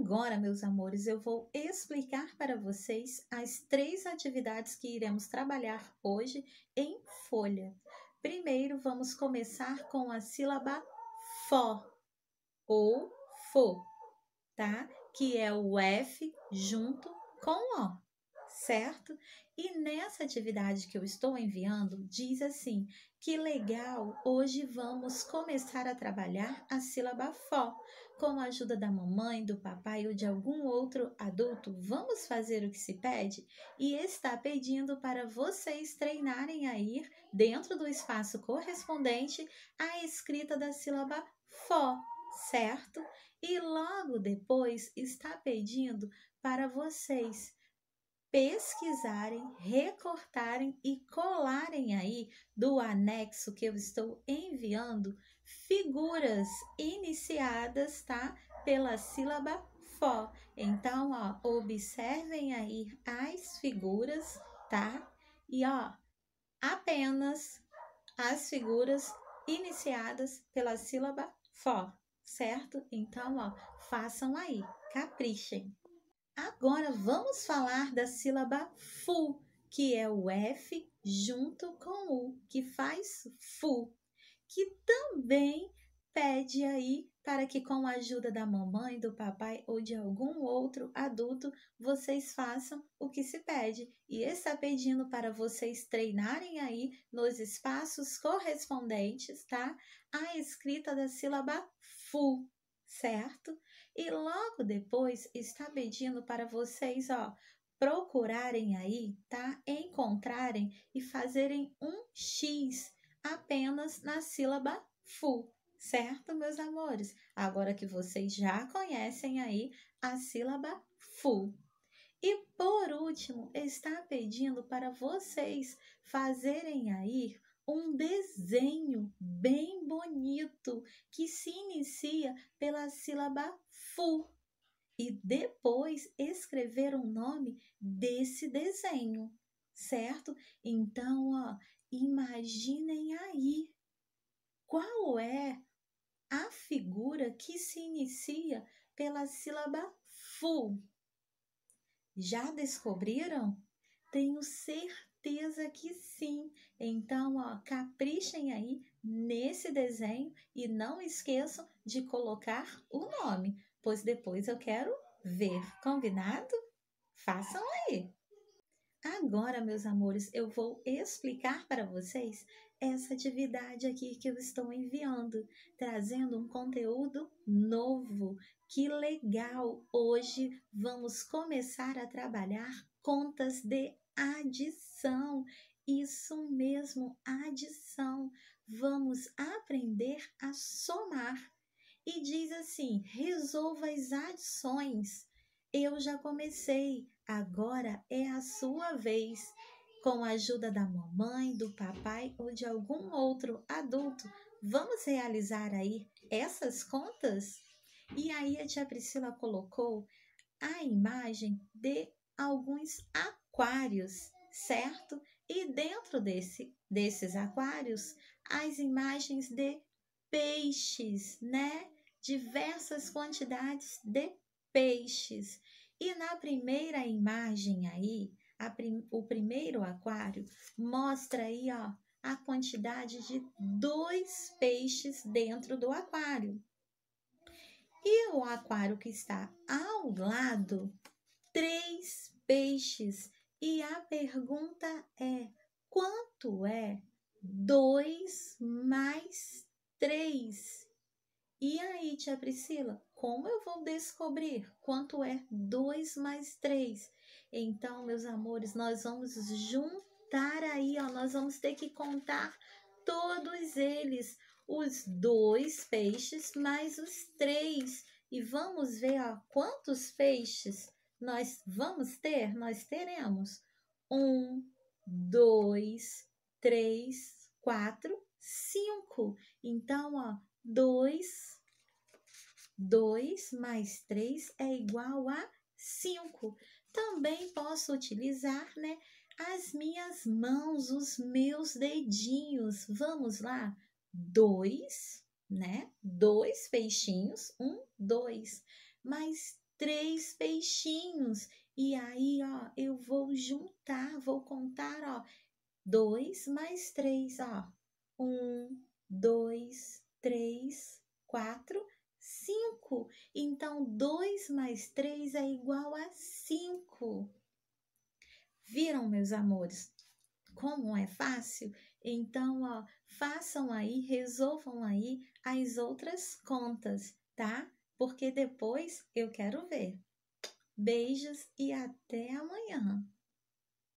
Agora, meus amores, eu vou explicar para vocês as três atividades que iremos trabalhar hoje em folha. Primeiro, vamos começar com a sílaba fó ou fo, tá? Que é o F junto com O certo? E nessa atividade que eu estou enviando, diz assim: que legal, hoje vamos começar a trabalhar a sílaba fó. Com a ajuda da mamãe, do papai ou de algum outro adulto, vamos fazer o que se pede? E está pedindo para vocês treinarem a ir, dentro do espaço correspondente, a escrita da sílaba fó, certo? E logo depois está pedindo para vocês pesquisarem, recortarem e colarem aí do anexo que eu estou enviando figuras iniciadas, tá? Pela sílaba fó. Então, ó, observem aí as figuras, tá? E ó, apenas as figuras iniciadas pela sílaba fó, certo? Então, ó, façam aí, caprichem. Agora vamos falar da sílaba fu, que é o F junto com o, que faz fu, que também pede aí para que com a ajuda da mamãe, do papai ou de algum outro adulto, vocês façam o que se pede. E está pedindo para vocês treinarem aí nos espaços correspondentes, tá? A escrita da sílaba fu, certo? E logo depois está pedindo para vocês, ó, procurarem aí, tá? Encontrarem e fazerem um X apenas na sílaba fu, certo, meus amores? Agora que vocês já conhecem aí a sílaba fu. E por último, está pedindo para vocês fazerem aí um desenho bem bonito que se inicia pela sílaba fu e depois escrever o nome desse desenho, certo? Então, ó, imaginem aí qual é a figura que se inicia pela sílaba fu. Já descobriram? Tenho certeza certeza que sim. Então, ó, caprichem aí nesse desenho e não esqueçam de colocar o nome, pois depois eu quero ver. Combinado? Façam aí! Agora, meus amores, eu vou explicar para vocês essa atividade aqui que eu estou enviando, trazendo um conteúdo novo. Que legal! Hoje vamos começar a trabalhar contas de adição. Isso mesmo, adição. Vamos aprender a somar. E diz assim: resolva as adições. Eu já comecei, agora é a sua vez. Com a ajuda da mamãe, do papai ou de algum outro adulto, vamos realizar aí essas contas? E aí a tia Priscila colocou a imagem de alguns apoios aquários, certo? E dentro desse, desses aquários, as imagens de peixes, né? Diversas quantidades de peixes. E na primeira imagem aí, prim, o primeiro aquário mostra aí, ó, a quantidade de dois peixes dentro do aquário. E o aquário que está ao lado, três peixes e a pergunta é: quanto é 2 mais 3? E aí, tia Priscila, como eu vou descobrir quanto é 2 mais 3? Então, meus amores, nós vamos juntar aí, ó, nós vamos ter que contar todos eles, os dois peixes mais os três. E vamos ver ó, quantos peixes nós vamos ter, nós teremos um, dois, três, quatro, cinco. Então, ó, dois, dois mais três é igual a cinco. Também posso utilizar, né, as minhas mãos, os meus dedinhos. Vamos lá? Dois, né? Dois peixinhos, um, dois, mais três peixinhos. E aí, ó, eu vou juntar, vou contar, ó, dois mais três, ó. Um, dois, três, quatro, cinco. Então, dois mais três é igual a cinco. Viram, meus amores? Como é fácil? Então, ó, façam aí, resolvam aí as outras contas, tá? porque depois eu quero ver. Beijos e até amanhã!